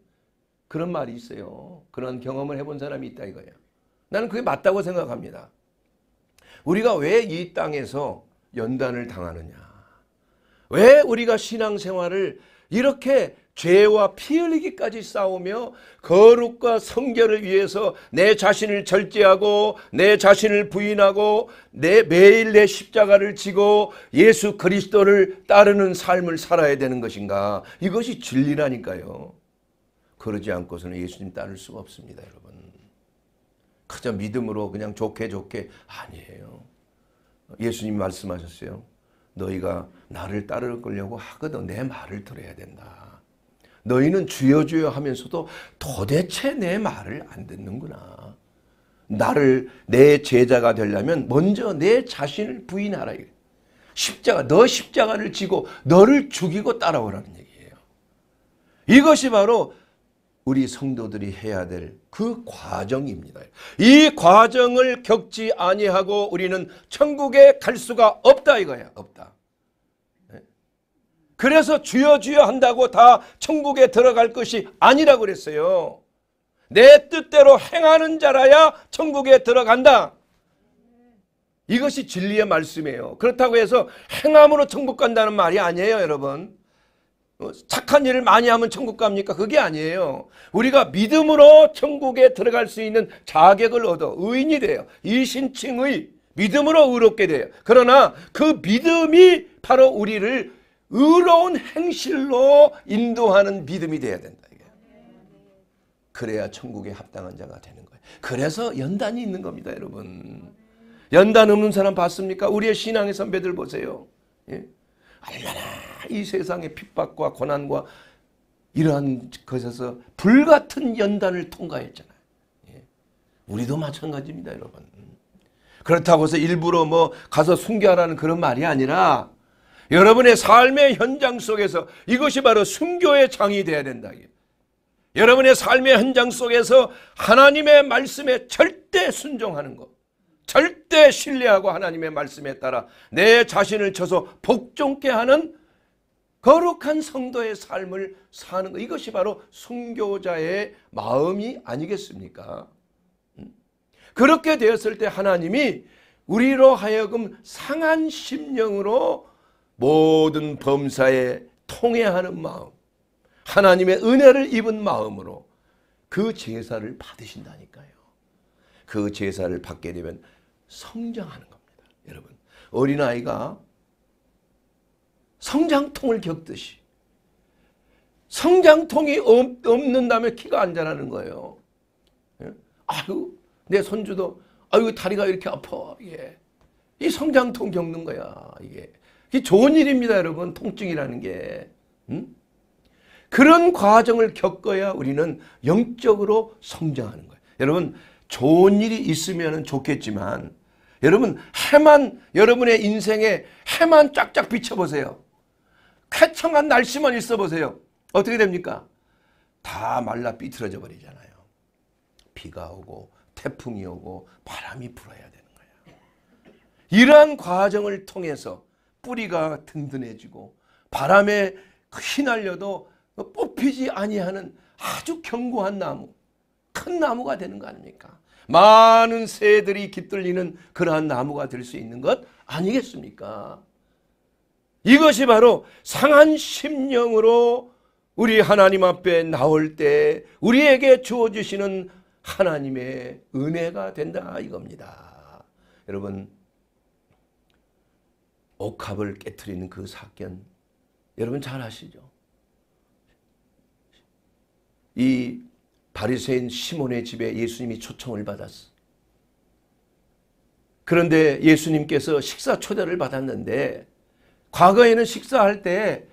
그런 말이 있어요. 그런 경험을 해본 사람이 있다 이거예요. 나는 그게 맞다고 생각합니다. 우리가 왜 이 땅에서 연단을 당하느냐? 왜 우리가 신앙생활을 이렇게 죄와 피 흘리기까지 싸우며 거룩과 성결을 위해서 내 자신을 절제하고 내 자신을 부인하고 내 매일 내 십자가를 지고 예수 그리스도를 따르는 삶을 살아야 되는 것인가 이것이 진리라니까요 그러지 않고서는 예수님 따를 수가 없습니다 여러분 그저 믿음으로 그냥 좋게 좋게 아니에요. 예수님 말씀하셨어요. 너희가 나를 따르려고 하거든 내 말을 들어야 된다. 너희는 주여 주여 하면서도 도대체 내 말을 안 듣는구나. 나를 내 제자가 되려면 먼저 내 자신을 부인하라. 십자가 너 십자가를 지고 너를 죽이고 따라오라는 얘기예요. 이것이 바로 우리 성도들이 해야 될 그 과정입니다. 이 과정을 겪지 아니하고 우리는 천국에 갈 수가 없다 이거야. 없다. 예? 그래서 주여 주여 한다고 다 천국에 들어갈 것이 아니라고 그랬어요. 내 뜻대로 행하는 자라야 천국에 들어간다. 이것이 진리의 말씀이에요. 그렇다고 해서 행함으로 천국 간다는 말이 아니에요, 여러분. 어, 착한 일을 많이 하면 천국 갑니까? 그게 아니에요. 우리가 믿음으로 천국에 들어갈 수 있는 자격을 얻어 의인이 돼요. 이신칭의 믿음으로 의롭게 돼요. 그러나 그 믿음이 바로 우리를 의로운 행실로 인도하는 믿음이 돼야 된다. 그래야 천국에 합당한 자가 되는 거예요. 그래서 연단이 있는 겁니다. 여러분. 연단 없는 사람 봤습니까? 우리의 신앙의 선배들 보세요. 예? 얼마나 이 세상의 핍박과 고난과 이러한 것에서 불같은 연단을 통과했잖아요. 예. 우리도 마찬가지입니다, 여러분. 그렇다고 해서 일부러 뭐 가서 순교하라는 그런 말이 아니라 여러분의 삶의 현장 속에서 이것이 바로 순교의 장이 되어야 된다. 여러분의 삶의 현장 속에서 하나님의 말씀에 절대 순종하는 것. 절대 신뢰하고 하나님의 말씀에 따라 내 자신을 쳐서 복종케 하는 거룩한 성도의 삶을 사는 것. 이것이 바로 순교자의 마음이 아니겠습니까? 음? 그렇게 되었을 때 하나님이 우리로 하여금 상한 심령으로 모든 범사에 통해하는 마음, 하나님의 은혜를 입은 마음으로 그 제사를 받으신다니까요. 그 제사를 받게 되면 성장하는 겁니다. 여러분 어린아이가 성장통을 겪듯이 성장통이 없는 다음에 키가 안 자라는 거예요. 예? 아유 내 손주도 아유 다리가 이렇게 아파. 예. 이 성장통 겪는 거야. 이게. 이 좋은 일입니다 여러분 통증이라는 게. 음? 그런 과정을 겪어야 우리는 영적으로 성장하는 거예요. 여러분 좋은 일이 있으면 좋겠지만 여러분 해만 여러분의 인생에 해만 쫙쫙 비춰보세요. 쾌청한 날씨만 있어 보세요. 어떻게 됩니까? 다 말라 삐뚤어져 버리잖아요. 비가 오고 태풍이 오고 바람이 불어야 되는 거예요. 이러한 과정을 통해서 뿌리가 든든해지고 바람에 휘날려도 뽑히지 아니하는 아주 견고한 나무 큰 나무가 되는 거 아닙니까? 많은 새들이 깃들리는 그러한 나무가 될 수 있는 것 아니겠습니까? 이것이 바로 상한 심령으로 우리 하나님 앞에 나올 때 우리에게 주어주시는 하나님의 은혜가 된다 이겁니다. 여러분 옥합을 깨뜨리는 그 사건 여러분 잘 아시죠? 이 바리새인 시몬의 집에 예수님이 초청을 받았어. 그런데 예수님께서 식사 초대를 받았는데 과거에는 식사할 때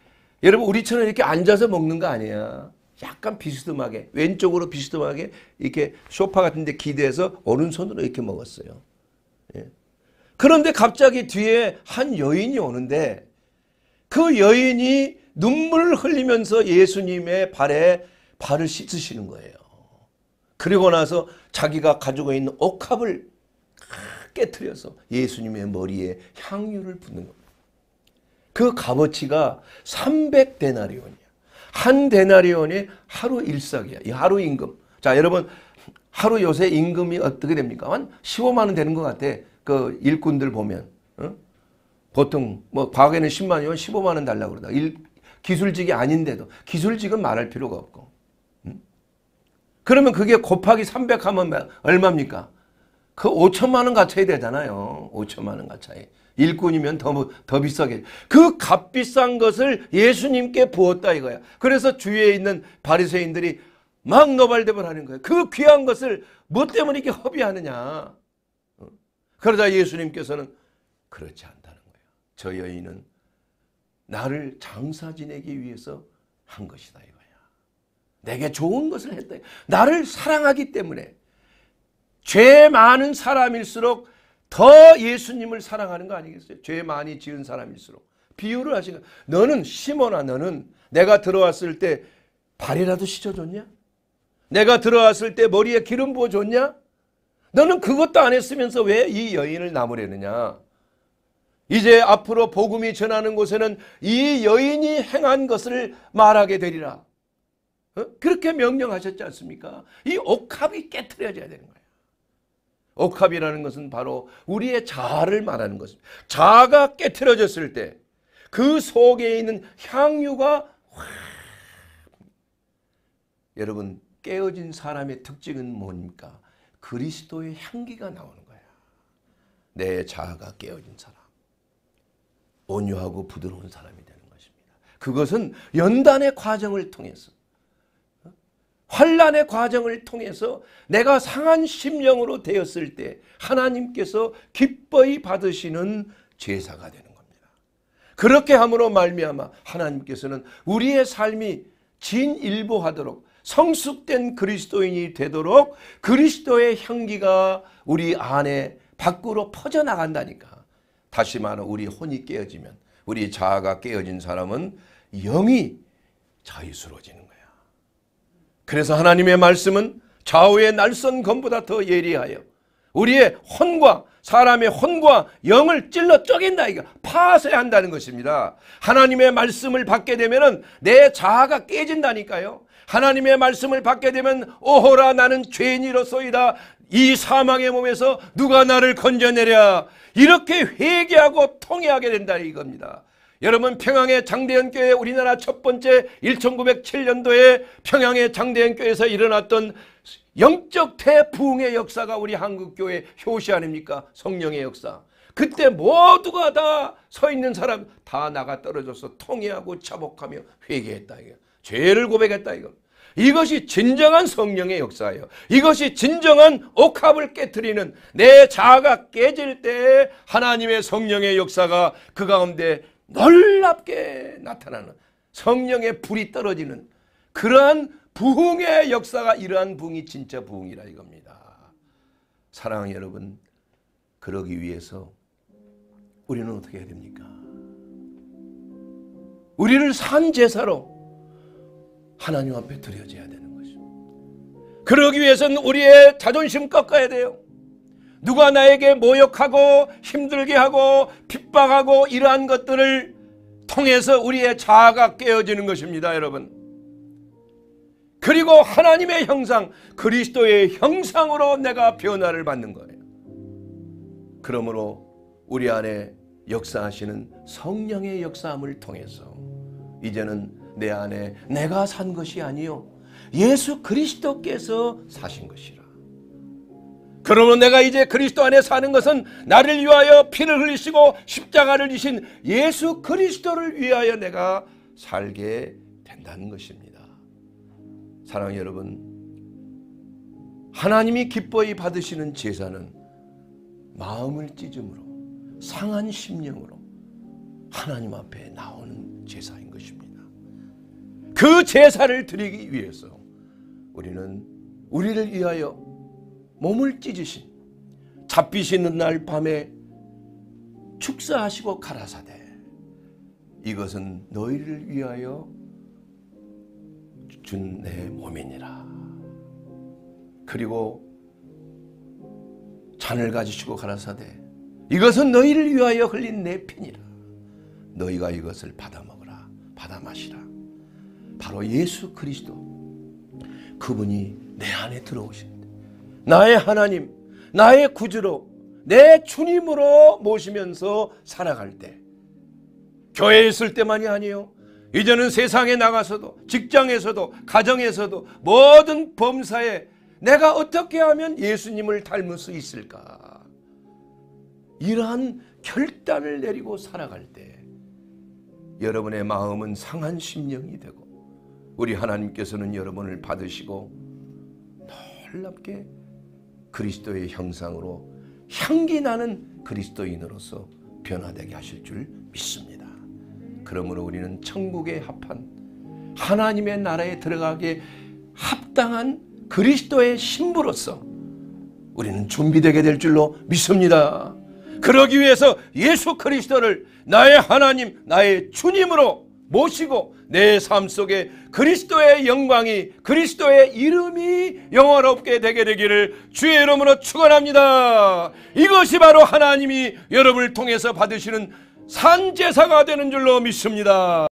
여러분 우리처럼 이렇게 앉아서 먹는 거 아니야. 약간 비스듬하게 왼쪽으로 비스듬하게 이렇게 소파 같은 데 기대서 오른손으로 이렇게 먹었어요. 예. 그런데 갑자기 뒤에 한 여인이 오는데 그 여인이 눈물을 흘리면서 예수님의 발에 발을 씻으시는 거예요. 그리고 나서 자기가 가지고 있는 옥합을 깨뜨려서 예수님의 머리에 향유를 붓는 겁니다. 그 값어치가 300데나리온이야. 한 데나리온이 하루 일석이야. 이 하루 임금. 자 여러분 하루 요새 임금이 어떻게 됩니까? 한 15만 원 되는 것 같아. 그 일꾼들 보면. 어? 보통 뭐 과거에는 10만 원, 15만 원 달라고 그러다. 일, 기술직이 아닌데도 기술직은 말할 필요가 없고 그러면 그게 곱하기 300 하면 얼마입니까? 그 5천만 원 가차이 되잖아요. 5천만 원 가차이. 일꾼이면 더, 더 비싸게. 그 값비싼 것을 예수님께 부었다 이거야. 그래서 주위에 있는 바리새인들이 막 노발대면 하는 거예요. 그 귀한 것을 뭐 때문에 이렇게 허비하느냐. 그러자 예수님께서는 그렇지 않다는 거예요. 저 여인은 나를 장사 지내기 위해서 한 것이다. 내게 좋은 것을 했다. 나를 사랑하기 때문에 죄 많은 사람일수록 더 예수님을 사랑하는 거 아니겠어요? 죄 많이 지은 사람일수록 비유를 하시는 너는 시몬아 너는 내가 들어왔을 때 발이라도 씻어줬냐? 내가 들어왔을 때 머리에 기름 부어줬냐? 너는 그것도 안 했으면서 왜 이 여인을 나무래느냐? 이제 앞으로 복음이 전하는 곳에는 이 여인이 행한 것을 말하게 되리라. 어? 그렇게 명령하셨지 않습니까? 이 옥합이 깨트려져야 되는 거예요. 옥합이라는 것은 바로 우리의 자아를 말하는 것입니다. 자아가 깨트려졌을 때 그 속에 있는 향유가 여러분 깨어진 사람의 특징은 뭡니까? 그리스도의 향기가 나오는 거야. 내 자아가 깨어진 사람. 온유하고 부드러운 사람이 되는 것입니다. 그것은 연단의 과정을 통해서 환란의 과정을 통해서 내가 상한 심령으로 되었을 때 하나님께서 기뻐히 받으시는 제사가 되는 겁니다. 그렇게 함으로 말미암아 하나님께서는 우리의 삶이 진일보하도록 성숙된 그리스도인이 되도록 그리스도의 향기가 우리 안에 밖으로 퍼져나간다니까. 다시 말해 우리 혼이 깨어지면 우리 자아가 깨어진 사람은 영이 자유스러워지는 그래서 하나님의 말씀은 좌우의 날선 검보다 더 예리하여 우리의 혼과 사람의 혼과 영을 찔러 쪼갠다 이거 파쇄 한다는 것입니다. 하나님의 말씀을 받게 되면내 자아가 깨진다니까요. 하나님의 말씀을 받게 되면 오호라 나는 죄인이로소이다. 이 사망의 몸에서 누가 나를 건져내랴. 이렇게 회개하고 통회하게 된다 이겁니다. 여러분 평양의 장대현 교회 우리나라 첫 번째 1907년도에 평양의 장대현 교회에서 일어났던 영적 태풍의 역사가 우리 한국 교회 효시 아닙니까? 성령의 역사. 그때 모두가 다 서 있는 사람 다 나가 떨어져서 통회하고 자복하며 회개했다 이거. 죄를 고백했다 이거. 이것이 진정한 성령의 역사예요. 이것이 진정한 옥합을 깨뜨리는 내 자아가 깨질 때 하나님의 성령의 역사가 그 가운데 놀랍게 나타나는 성령의 불이 떨어지는 그러한 부흥의 역사가 이러한 부흥이 진짜 부흥이라 이겁니다. 사랑하는 여러분 그러기 위해서 우리는 어떻게 해야 됩니까? 우리를 산 제사로 하나님 앞에 드려져야 되는 것입니다. 그러기 위해서는 우리의 자존심 꺾어야 돼요. 누가 나에게 모욕하고 힘들게 하고 핍박하고 이러한 것들을 통해서 우리의 자아가 깨어지는 것입니다, 여러분. 그리고 하나님의 형상, 그리스도의 형상으로 내가 변화를 받는 거예요. 그러므로 우리 안에 역사하시는 성령의 역사함을 통해서 이제는 내 안에 내가 산 것이 아니요 예수 그리스도께서 사신 것이요 그러므로 내가 이제 그리스도 안에 사는 것은 나를 위하여 피를 흘리시고 십자가를 지신 예수 그리스도를 위하여 내가 살게 된다는 것입니다. 사랑하는 여러분, 하나님이 기뻐히 받으시는 제사는 마음을 찢음으로 상한 심령으로 하나님 앞에 나오는 제사인 것입니다. 그 제사를 드리기 위해서 우리는 우리를 위하여 몸을 찢으신 잡히시는 날 밤에 축사하시고 가라사대 이것은 너희를 위하여 준 내 몸이니라 그리고 잔을 가지시고 가라사대 이것은 너희를 위하여 흘린 내 피니라 너희가 이것을 받아 먹으라 받아 마시라 바로 예수 그리스도 그분이 내 안에 들어오신 나의 하나님, 나의 구주로, 내 주님으로 모시면서 살아갈 때, 교회에 있을 때만이 아니요. 이제는 세상에 나가서도, 직장에서도, 가정에서도, 모든 범사에 내가 어떻게 하면 예수님을 닮을 수 있을까? 이러한 결단을 내리고 살아갈 때, 여러분의 마음은 상한 심령이 되고, 우리 하나님께서는 여러분을 받으시고, 놀랍게 그리스도의 형상으로 향기 나는 그리스도인으로서 변화되게 하실 줄 믿습니다. 그러므로 우리는 천국에 합한 하나님의 나라에 들어가게 합당한 그리스도의 신부로서 우리는 준비되게 될 줄로 믿습니다. 그러기 위해서 예수 그리스도를 나의 하나님, 나의 주님으로 모시고 내 삶 속에 그리스도의 영광이 그리스도의 이름이 영원없게 되게 되기를 주의 이름으로 축원합니다. 이것이 바로 하나님이 여러분을 통해서 받으시는 산제사가 되는 줄로 믿습니다.